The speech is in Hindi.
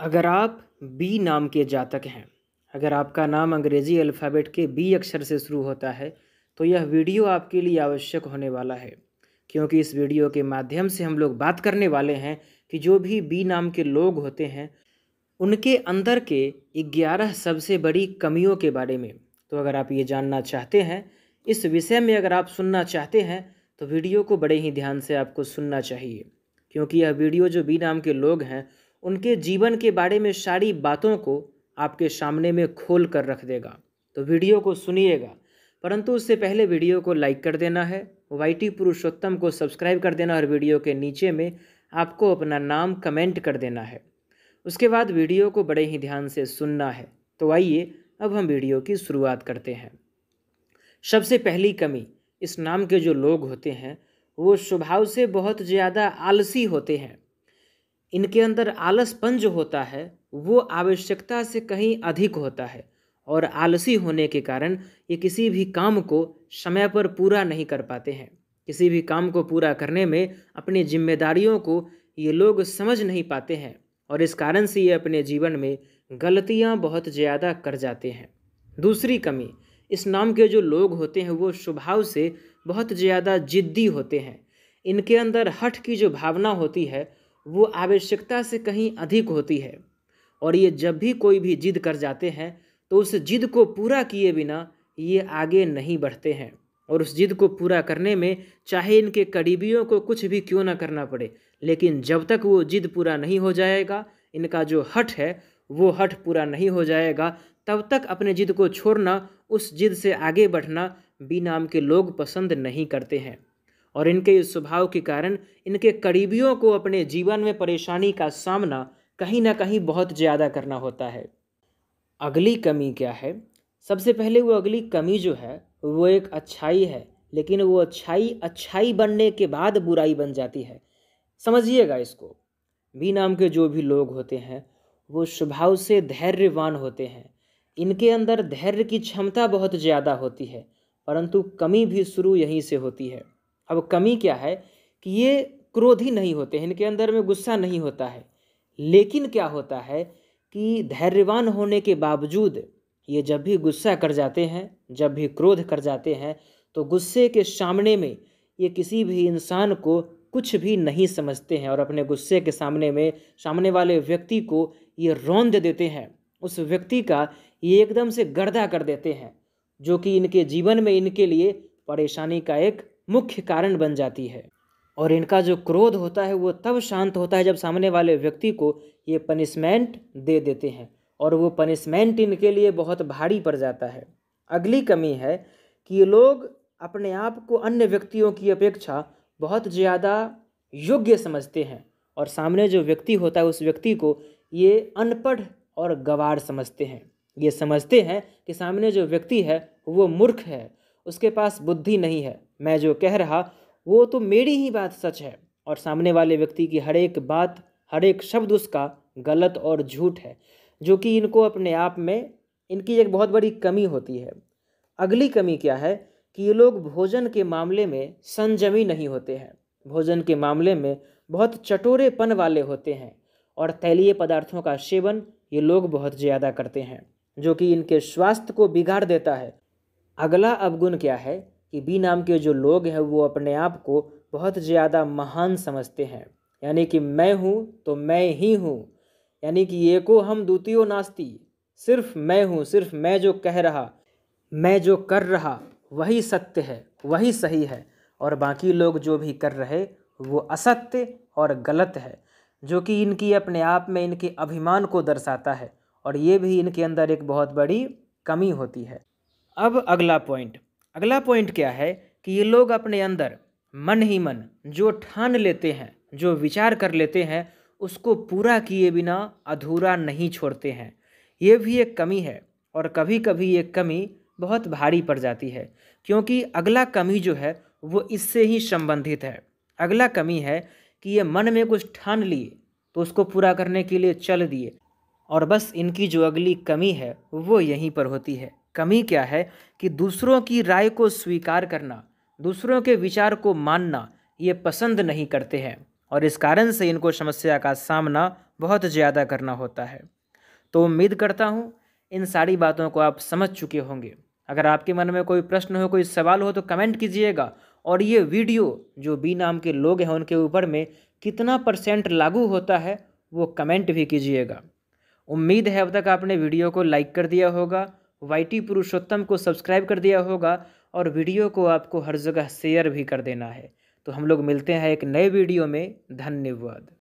अगर आप बी नाम के जातक हैं अगर आपका नाम अंग्रेज़ी अल्फ़ाबेट के बी अक्षर से शुरू होता है तो यह वीडियो आपके लिए आवश्यक होने वाला है क्योंकि इस वीडियो के माध्यम से हम लोग बात करने वाले हैं कि जो भी बी नाम के लोग होते हैं उनके अंदर के ग्यारह सबसे बड़ी कमियों के बारे में तो अगर आप ये जानना चाहते हैं इस विषय में अगर आप सुनना चाहते हैं तो वीडियो को बड़े ही ध्यान से आपको सुनना चाहिए क्योंकि यह वीडियो जो बी नाम के लोग हैं उनके जीवन के बारे में सारी बातों को आपके सामने में खोल कर रख देगा तो वीडियो को सुनिएगा परंतु उससे पहले वीडियो को लाइक कर देना है वाई पुरुषोत्तम को सब्सक्राइब कर देना और वीडियो के नीचे में आपको अपना नाम कमेंट कर देना है उसके बाद वीडियो को बड़े ही ध्यान से सुनना है तो आइए अब हम वीडियो की शुरुआत करते हैं सबसे पहली कमी इस नाम के जो लोग होते हैं वो स्वभाव से बहुत ज़्यादा आलसी होते हैं इनके अंदर आलसपन जो होता है वो आवश्यकता से कहीं अधिक होता है और आलसी होने के कारण ये किसी भी काम को समय पर पूरा नहीं कर पाते हैं किसी भी काम को पूरा करने में अपनी जिम्मेदारियों को ये लोग समझ नहीं पाते हैं और इस कारण से ये अपने जीवन में गलतियाँ बहुत ज़्यादा कर जाते हैं दूसरी कमी इस नाम के जो लोग होते हैं वो स्वभाव से बहुत ज़्यादा जिद्दी होते हैं इनके अंदर हठ की जो भावना होती है वो आवश्यकता से कहीं अधिक होती है और ये जब भी कोई भी जिद कर जाते हैं तो उस जिद को पूरा किए बिना ये आगे नहीं बढ़ते हैं और उस जिद को पूरा करने में चाहे इनके करीबियों को कुछ भी क्यों ना करना पड़े लेकिन जब तक वो जिद पूरा नहीं हो जाएगा इनका जो हट है वो हट पूरा नहीं हो जाएगा तब तक अपने जिद को छोड़ना उस जिद से आगे बढ़ना बी नाम के लोग पसंद नहीं करते हैं और इनके इस स्वभाव के कारण इनके करीबियों को अपने जीवन में परेशानी का सामना कहीं ना कहीं बहुत ज़्यादा करना होता है अगली कमी क्या है सबसे पहले वो अगली कमी जो है वो एक अच्छाई है लेकिन वो अच्छाई अच्छाई बनने के बाद बुराई बन जाती है समझिएगा इसको बी नाम के जो भी लोग होते हैं वो स्वभाव से धैर्यवान होते हैं इनके अंदर धैर्य की क्षमता बहुत ज़्यादा होती है परंतु कमी भी शुरू यहीं से होती है अब कमी क्या है कि ये क्रोधी नहीं होते इनके अंदर में गुस्सा नहीं होता है लेकिन क्या होता है कि धैर्यवान होने के बावजूद ये जब भी गुस्सा कर जाते हैं जब भी क्रोध कर जाते हैं तो गुस्से के सामने में ये किसी भी इंसान को कुछ भी नहीं समझते हैं और अपने गुस्से के सामने में सामने वाले व्यक्ति को ये रौंद दे देते हैं उस व्यक्ति का ये एकदम से गर्दा कर देते हैं जो कि इनके जीवन में इनके लिए परेशानी का एक मुख्य कारण बन जाती है और इनका जो क्रोध होता है वो तब शांत होता है जब सामने वाले व्यक्ति को ये पनिशमेंट दे देते हैं और वो पनिशमेंट इनके लिए बहुत भारी पड़ जाता है अगली कमी है कि ये लोग अपने आप को अन्य व्यक्तियों की अपेक्षा बहुत ज़्यादा योग्य समझते हैं और सामने जो व्यक्ति होता है उस व्यक्ति को ये अनपढ़ और गवार समझते हैं ये समझते हैं कि सामने जो व्यक्ति है वो मूर्ख है उसके पास बुद्धि नहीं है मैं जो कह रहा वो तो मेरी ही बात सच है और सामने वाले व्यक्ति की हर एक बात हर एक शब्द उसका गलत और झूठ है जो कि इनको अपने आप में इनकी एक बहुत बड़ी कमी होती है अगली कमी क्या है कि ये लोग भोजन के मामले में संजमी नहीं होते हैं भोजन के मामले में बहुत चटोरेपन वाले होते हैं और तैलीय पदार्थों का सेवन ये लोग बहुत ज़्यादा करते हैं जो कि इनके स्वास्थ्य को बिगाड़ देता है अगला अवगुण क्या है कि बी नाम के जो लोग हैं वो अपने आप को बहुत ज़्यादा महान समझते हैं यानी कि मैं हूँ तो मैं ही हूँ यानी कि एको हम द्वितीय नास्ती सिर्फ मैं हूँ सिर्फ मैं जो कह रहा मैं जो कर रहा वही सत्य है वही सही है और बाकी लोग जो भी कर रहे वो असत्य और गलत है जो कि इनकी अपने आप में इनके अभिमान को दर्शाता है और ये भी इनके अंदर एक बहुत बड़ी कमी होती है अब अगला पॉइंट अगला पॉइंट क्या है कि ये लोग अपने अंदर मन ही मन जो ठान लेते हैं जो विचार कर लेते हैं उसको पूरा किए बिना अधूरा नहीं छोड़ते हैं ये भी एक कमी है और कभी कभी ये कमी बहुत भारी पड़ जाती है क्योंकि अगला कमी जो है वो इससे ही संबंधित है अगला कमी है कि ये मन में कुछ ठान लिए तो उसको पूरा करने के लिए चल दिए और बस इनकी जो अगली कमी है वो यहीं पर होती है कमी क्या है कि दूसरों की राय को स्वीकार करना दूसरों के विचार को मानना ये पसंद नहीं करते हैं और इस कारण से इनको समस्या का सामना बहुत ज़्यादा करना होता है तो उम्मीद करता हूँ इन सारी बातों को आप समझ चुके होंगे अगर आपके मन में कोई प्रश्न हो कोई सवाल हो तो कमेंट कीजिएगा और ये वीडियो जो बी नाम के लोग हैं उनके ऊपर में कितना परसेंट लागू होता है वो कमेंट भी कीजिएगा उम्मीद है अब तक आपने वीडियो को लाइक कर दिया होगा वाई पुरुषोत्तम को सब्सक्राइब कर दिया होगा और वीडियो को आपको हर जगह शेयर भी कर देना है तो हम लोग मिलते हैं एक नए वीडियो में धन्यवाद